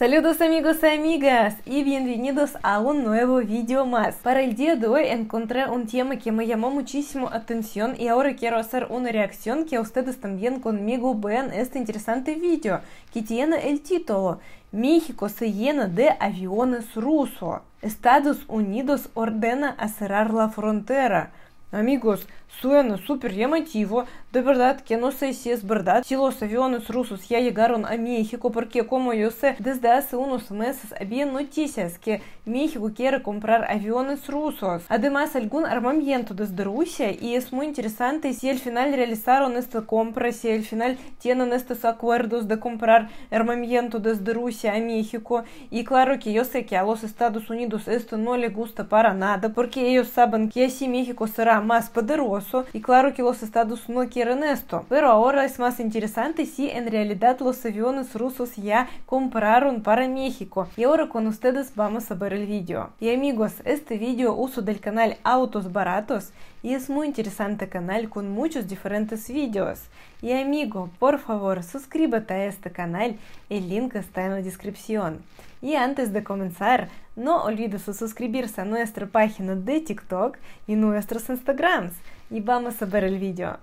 Saludos amigos y amigas y bienvenidos a un nuevo vídeo más. Para el día de hoy encontré un tema que me llamó muchísimo atención y ahora quiero hacer una reacción que ustedes también conmigo vean este interesante vídeo que tiene el título México se llena de aviones rusos. Estados Unidos ordena a cerrar la frontera. Amigos, suena super llamativo, de verdad que no sé si es verdad. Si los aviones rusos ya llegaron a México, porque como yo sé, desde hace unos meses había noticias que México quiere comprar aviones rusos. Además, algún armamento desde Rusia, y es muy interesante si al final realizaron esta compra, si al final tienen estos acuerdos de comprar armamento desde Rusia a México. Y claro que yo sé que a los Estados Unidos esto no le gusta para nada, porque ellos saben que si México será más poderoso y claro que los estados no quieren esto. Pero ahora es más interesante si en realidad los aviones rusos ya compraron para México. Y ahora con ustedes vamos a ver el vídeo. Y amigos, este vídeo uso del canal Autos Baratos Y es muy interesante canal con muchos diferentes vídeos. Y amigo, por favor, suscríbete a este canal, el link está en la descripción. Y antes de comenzar, no olvides suscribirse a nuestra página de TikTok y nuestros Instagrams. Y vamos a ver el vídeo.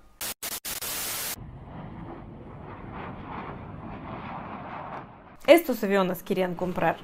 Estos aviones querían comprar.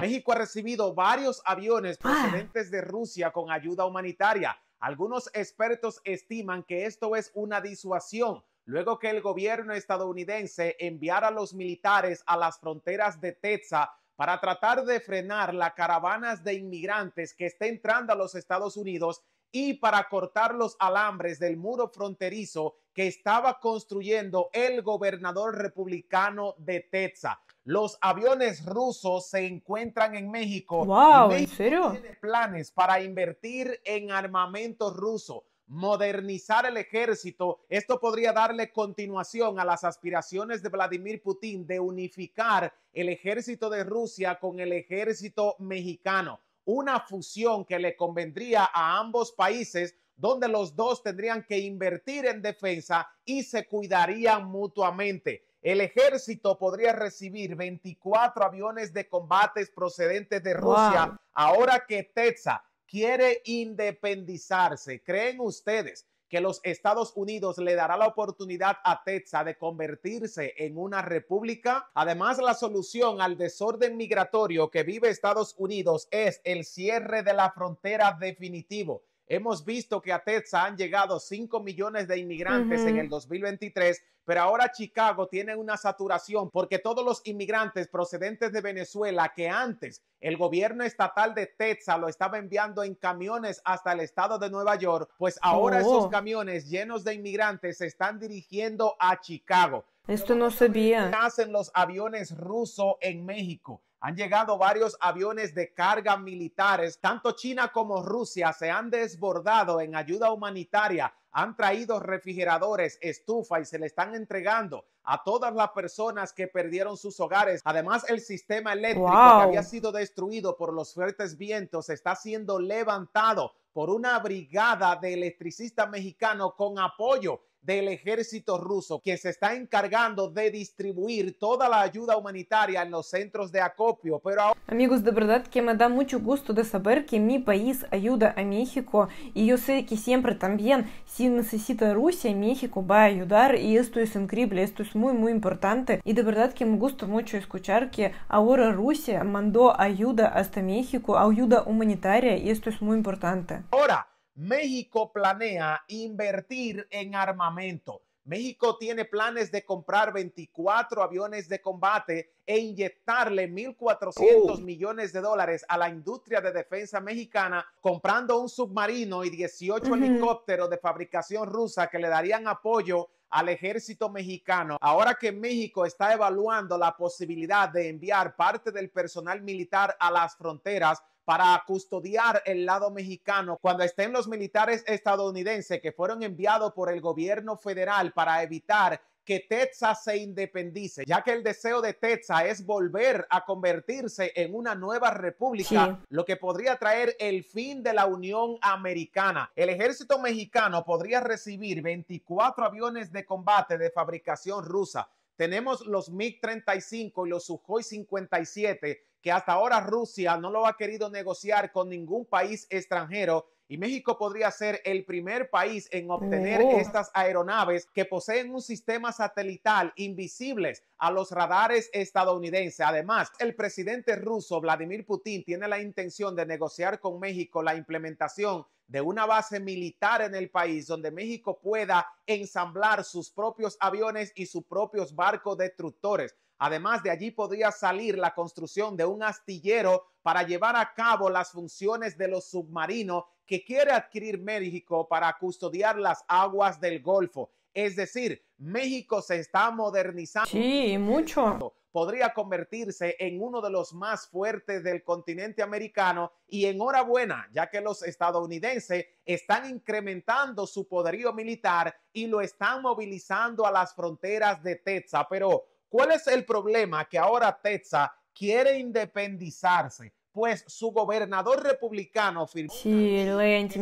México ha recibido varios aviones ah. procedentes de Rusia con ayuda humanitaria. Algunos expertos estiman que esto es una disuasión luego que el gobierno estadounidense enviara a los militares a las fronteras de Texas para tratar de frenar las caravanas de inmigrantes que está entrando a los Estados Unidos y para cortar los alambres del muro fronterizo que estaba construyendo el gobernador republicano de Texas. Los aviones rusos se encuentran en México. Wow, ¿en serio? Tiene planes para invertir en armamento ruso modernizar el ejército. Esto podría darle continuación a las aspiraciones de Vladimir Putin de unificar el ejército de Rusia con el ejército mexicano una fusión que le convendría a ambos países donde los dos tendrían que invertir en defensa y se cuidarían mutuamente. El ejército podría recibir 24 aviones de combates procedentes de Rusia ahora que TETSA quiere independizarse. ¿Creen ustedes que los Estados Unidos le dará la oportunidad a Texas de convertirse en una república. Además, la solución al desorden migratorio que vive Estados Unidos es el cierre de la frontera definitivo. Hemos visto que a Texas han llegado 5 millones de inmigrantes en el 2023 pero ahora Chicago tiene una saturación porque todos los inmigrantes procedentes de Venezuela que antes el gobierno estatal de Texas lo estaba enviando en camiones hasta el estado de Nueva York, pues ahora oh. esos camiones llenos de inmigrantes se están dirigiendo a Chicago. Esto no se sabía. Hacen los aviones rusos en México. Han llegado varios aviones de carga militares. Tanto China como Rusia se han desbordado en ayuda humanitaria han traído refrigeradores, estufa y se le están entregando a todas las personas que perdieron sus hogares. Además, el sistema eléctrico que había sido destruido por los fuertes vientos está siendo levantado por una brigada de electricistas mexicanos con apoyo del ejército ruso, que se está encargando de distribuir toda la ayuda humanitaria en los centros de acopio. Pero Amigos, de verdad que me da mucho gusto de saber que mi país ayuda a México y yo sé que siempre también, si necesita Rusia, México va a ayudar y esto es increíble, esto es muy, muy importante y de verdad que me gusta mucho escuchar que ahora Rusia mandó ayuda hasta México, ayuda humanitaria y esto es muy importante. Ahora, México planea invertir en armamento. México tiene planes de comprar 24 aviones de combate e inyectarle 1.400 millones de dólares a la industria de defensa mexicana, comprando un submarino y 18 helicópteros de fabricación rusa que le darían apoyo al ejército mexicano. Ahora que México está evaluando la posibilidad de enviar parte del personal militar a las fronteras para custodiar el lado mexicano cuando estén los militares estadounidenses que fueron enviados por el gobierno federal para evitar que Texas se independice, ya que el deseo de Texas es volver a convertirse en una nueva república, lo que podría traer el fin de la Unión Americana. El ejército mexicano podría recibir 24 aviones de combate de fabricación rusa. Tenemos los MiG-35 y los Sukhoi-57 que hasta ahora Rusia no lo ha querido negociar con ningún país extranjero y México podría ser el primer país en obtener oh. estas aeronaves que poseen un sistema satelital invisibles a los radares estadounidenses. Además, el presidente ruso Vladimir Putin tiene la intención de negociar con México la implementación de una base militar en el país donde México pueda ensamblar sus propios aviones y sus propios barcos destructores. Además, de allí podría salir la construcción de un astillero para llevar a cabo las funciones de los submarinos que quiere adquirir México para custodiar las aguas del Golfo. Es decir, México se está modernizando. Sí, mucho. Podría convertirse en uno de los más fuertes del continente americano y enhorabuena, ya que los estadounidenses están incrementando su poderío militar y lo están movilizando a las fronteras de Texas. Pero, ¿cuál es el problema que ahora Texas quiere independizarse? pues su gobernador republicano firmó. Sí, ley anti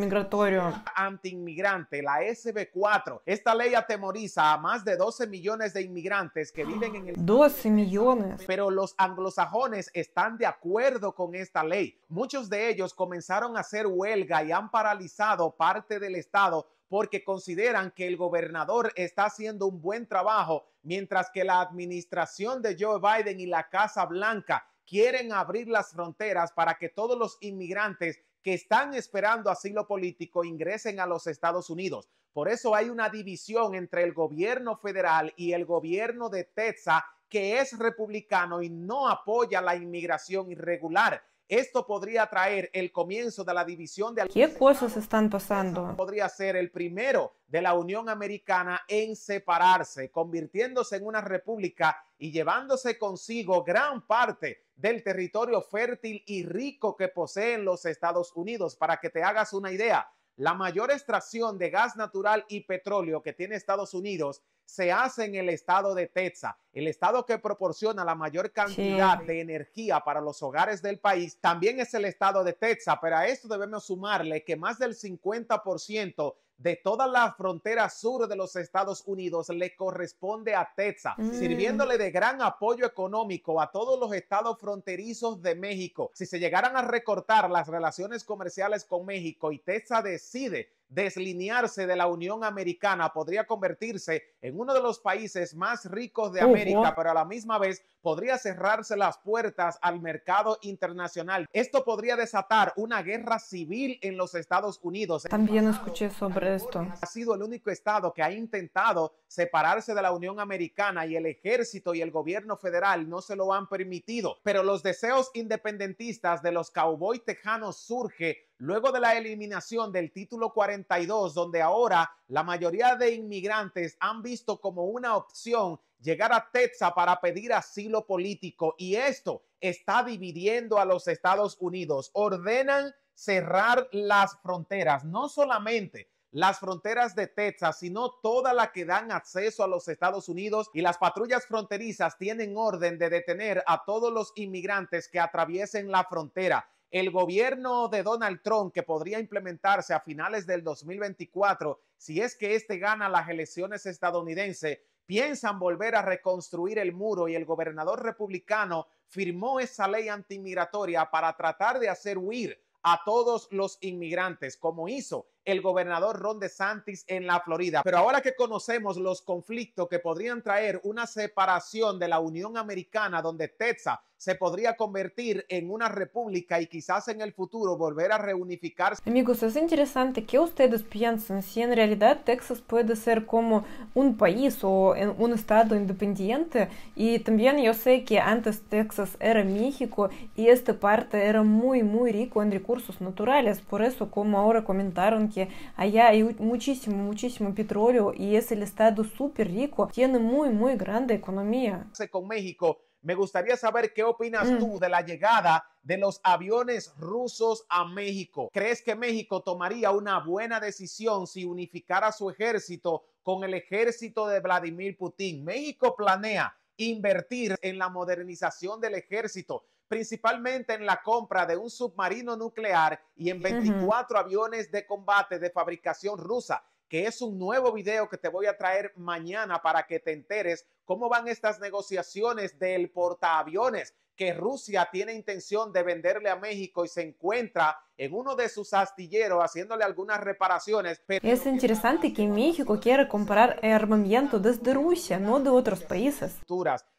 Antiinmigrante, la SB4. Esta ley atemoriza a más de 12 millones de inmigrantes que viven en el. 12 millones. Pero los anglosajones están de acuerdo con esta ley. Muchos de ellos comenzaron a hacer huelga y han paralizado parte del Estado porque consideran que el gobernador está haciendo un buen trabajo, mientras que la administración de Joe Biden y la Casa Blanca quieren abrir las fronteras para que todos los inmigrantes que están esperando asilo político ingresen a los Estados Unidos. Por eso hay una división entre el gobierno federal y el gobierno de Texas que es republicano y no apoya la inmigración irregular. Esto podría traer el comienzo de la división de... ¿Qué cosas están pasando? podría ser el primero de la Unión Americana en separarse, convirtiéndose en una república y llevándose consigo gran parte del territorio fértil y rico que poseen los Estados Unidos. Para que te hagas una idea, la mayor extracción de gas natural y petróleo que tiene Estados Unidos se hace en el estado de Texas, el estado que proporciona la mayor cantidad de energía para los hogares del país, también es el estado de Texas, pero a esto debemos sumarle que más del 50% de toda la frontera sur de los Estados Unidos le corresponde a Texas, mm. sirviéndole de gran apoyo económico a todos los estados fronterizos de México. Si se llegaran a recortar las relaciones comerciales con México y Texas decide deslinearse de la Unión Americana, podría convertirse en uno de los países más ricos de América, pero a la misma vez podría cerrarse las puertas al mercado internacional. Esto podría desatar una guerra civil en los Estados Unidos. También escuché sobre esto. Ha sido el único estado que ha intentado separarse de la Unión Americana y el ejército y el gobierno federal no se lo han permitido, pero los deseos independentistas de los cowboy tejanos surge luego de la eliminación del título 42, donde ahora la mayoría de inmigrantes han visto como una opción llegar a Texas para pedir asilo político. Y esto está dividiendo a los Estados Unidos. Ordenan cerrar las fronteras, no solamente las fronteras de Texas, sino toda la que dan acceso a los Estados Unidos y las patrullas fronterizas tienen orden de detener a todos los inmigrantes que atraviesen la frontera el gobierno de Donald Trump que podría implementarse a finales del 2024, si es que este gana las elecciones estadounidenses, piensan volver a reconstruir el muro y el gobernador republicano firmó esa ley antimigratoria para tratar de hacer huir a todos los inmigrantes, como hizo el gobernador Ron DeSantis en la Florida. Pero ahora que conocemos los conflictos que podrían traer una separación de la Unión Americana, donde Texas se podría convertir en una república y quizás en el futuro volver a reunificarse. Amigos, es interesante que ustedes piensen si en realidad Texas puede ser como un país o un estado independiente. Y también yo sé que antes Texas era México y esta parte era muy, muy rico en recursos naturales. Por eso, como ahora comentaron que allá hay muchísimo, muchísimo petróleo y es el estado súper rico, tiene muy, muy grande economía. Con México me gustaría saber qué opinas mm. tú de la llegada de los aviones rusos a México. ¿Crees que México tomaría una buena decisión si unificara su ejército con el ejército de Vladimir Putin? México planea invertir en la modernización del ejército, principalmente en la compra de un submarino nuclear y en 24 aviones de combate de fabricación rusa que es un nuevo video que te voy a traer mañana para que te enteres cómo van estas negociaciones del portaaviones que Rusia tiene intención de venderle a México y se encuentra en uno de sus astilleros haciéndole algunas reparaciones. Es interesante que México quiera comprar armamento desde Rusia, no de otros países.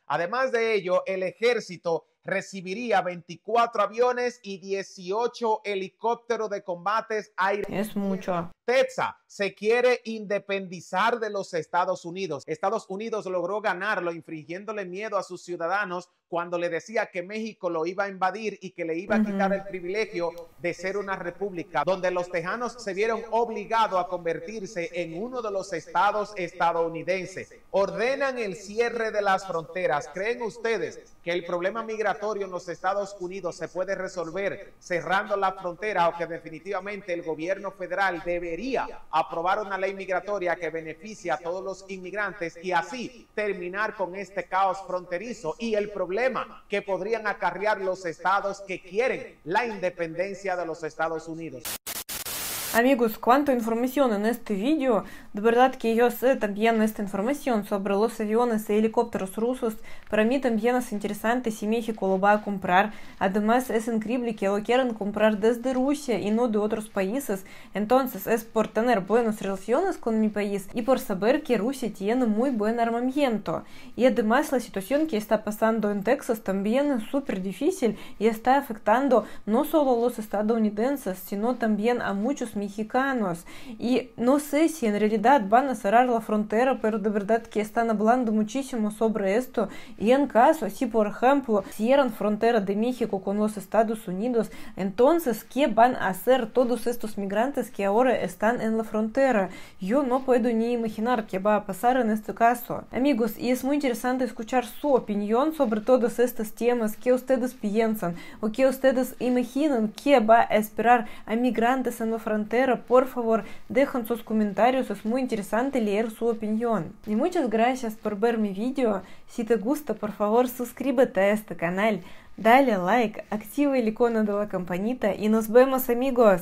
Además de ello, el ejército recibiría 24 aviones y 18 helicópteros de combates aire. Es mucho se quiere independizar de los Estados Unidos. Estados Unidos logró ganarlo infringiéndole miedo a sus ciudadanos cuando le decía que México lo iba a invadir y que le iba a quitar el privilegio de ser una república, donde los tejanos se vieron obligados a convertirse en uno de los estados estadounidenses. Ordenan el cierre de las fronteras. ¿Creen ustedes que el problema migratorio en los Estados Unidos se puede resolver cerrando la frontera o que definitivamente el gobierno federal debería aprobar una ley migratoria que beneficie a todos los inmigrantes y así terminar con este caos fronterizo y el problema que podrían acarrear los estados que quieren la independencia de los Estados Unidos. Amigos, cuánto información en este vídeo. De verdad que yo sé también esta información sobre los aviones y helicópteros rusos. Para mí también es interesante si México lo va a comprar. Además, es increíble que lo quieran comprar desde Rusia y no de otros países. Entonces, es por tener buenas relaciones con mi país y por saber que Rusia tiene muy buen armamento. Y además, la situación que está pasando en Texas también es súper difícil y está afectando no solo a los estadounidenses, sino también a muchos mexicanos. Y no sé si en realidad van a cerrar la frontera, pero de verdad que están hablando muchísimo sobre esto. Y en caso, si por ejemplo cierran frontera de México con los Estados Unidos, entonces, ¿qué van a hacer todos estos migrantes que ahora están en la frontera? Yo no puedo ni imaginar qué va a pasar en este caso. Amigos, y es muy interesante escuchar su opinión sobre todos estos temas, qué ustedes piensan o qué ustedes imaginan que va a esperar a migrantes en la frontera entera, por favor, dejan sus comentarios, es muy interesante leer su opinión. Y muchas gracias por ver mi vídeo, si te gusta, por favor, suscríbete a este canal, dale like, activa el icono de la campanita y nos vemos amigos!